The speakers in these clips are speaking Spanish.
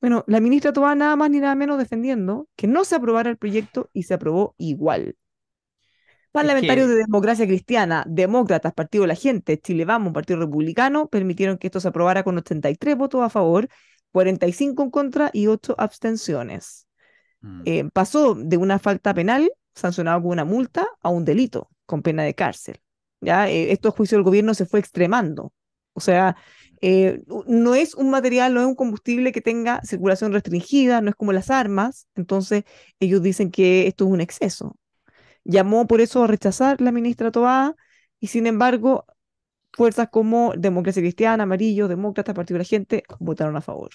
Bueno, la ministra tomaba nada más ni nada menos defendiendo que no se aprobara el proyecto y se aprobó igual. Parlamentarios de Democracia Cristiana, Demócratas, Partido de la Gente, Chile Vamos, Partido Republicano, permitieron que esto se aprobara con 83 votos a favor, 45 en contra y 8 abstenciones. Mm. Eh, pasó de una falta penal, sancionado con una multa, a un delito, con pena de cárcel. ¿ya? Eh, juicios esto juicio del gobierno se fue extremando. O sea, eh, no es un material, no es un combustible que tenga circulación restringida, no es como las armas. Entonces, ellos dicen que esto es un exceso. Llamó por eso a rechazar la ministra Tobá y, sin embargo, fuerzas como Democracia Cristiana, Amarillo, Demócrata, Partido de la Gente votaron a favor.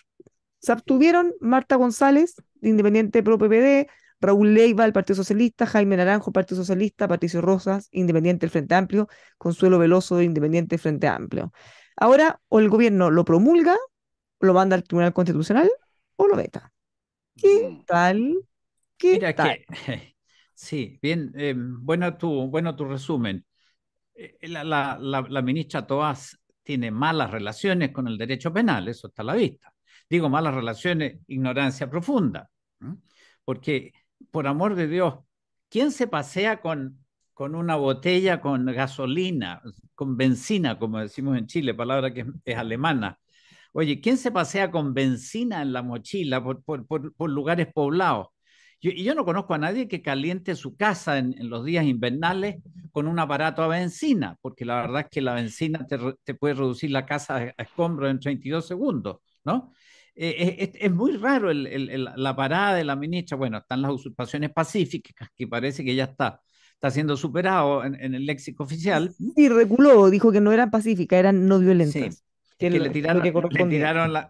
Se abstuvieron Marta González, Independiente Pro PPD, Raúl Leiva, el Partido Socialista, Jaime Naranjo, Partido Socialista, Patricio Rosas, Independiente del Frente Amplio, Consuelo Veloso, Independiente del Frente Amplio. Ahora o el gobierno lo promulga, lo manda al Tribunal Constitucional o lo veta. ¿Qué mm. tal? ¿Qué tal? sí, bien, em, bueno, tu, bueno tu resumen. Eh, eh, la, ministra Toás tiene malas relaciones con el derecho penal, eso está a la vista. Digo malas relaciones, ignorancia profunda, porque por amor de Dios, ¿quién se pasea con con una botella con gasolina, con benzina, como decimos en Chile, palabra que es alemana. Oye, ¿quién se pasea con benzina en la mochila por, lugares poblados? y yo no conozco a nadie que caliente su casa en, los días invernales con un aparato a benzina, porque la verdad es que la benzina te, puede reducir la casa a escombros en 32 segundos, ¿no? Eh, es, muy raro la parada de la ministra. Bueno, están las usurpaciones pacíficas, que parece que ya está está siendo superado en, el léxico oficial. Y reculó, dijo que no era pacífica, eran no violentas. Sí. Que le, tiraron,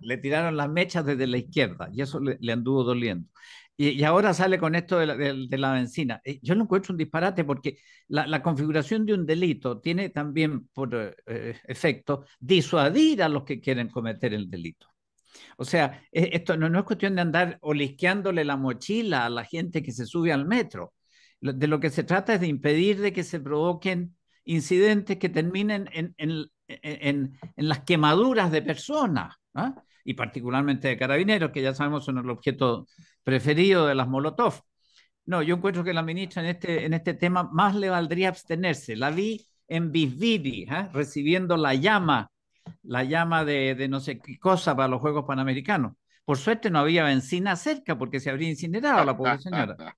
le, tiraron las mechas desde la izquierda y eso le, anduvo doliendo. Y, ahora sale con esto de la, benzina. Eh, yo no encuentro un disparate porque la, configuración de un delito tiene también por eh, eh, efecto disuadir a los que quieren cometer el delito. O sea, esto no, no es cuestión de andar olisqueándole la mochila a la gente que se sube al metro de lo que se trata es de impedir de que se provoquen incidentes que terminen en, en, en, en las quemaduras de personas, ¿ah? y particularmente de carabineros, que ya sabemos son el objeto preferido de las Molotov. No, yo encuentro que la ministra en este, en este tema más le valdría abstenerse. La vi en Bisbidi, ¿ah? recibiendo la llama, la llama de, de no sé qué cosa para los Juegos Panamericanos. Por suerte no había benzina cerca porque se habría incinerado la pobre señora.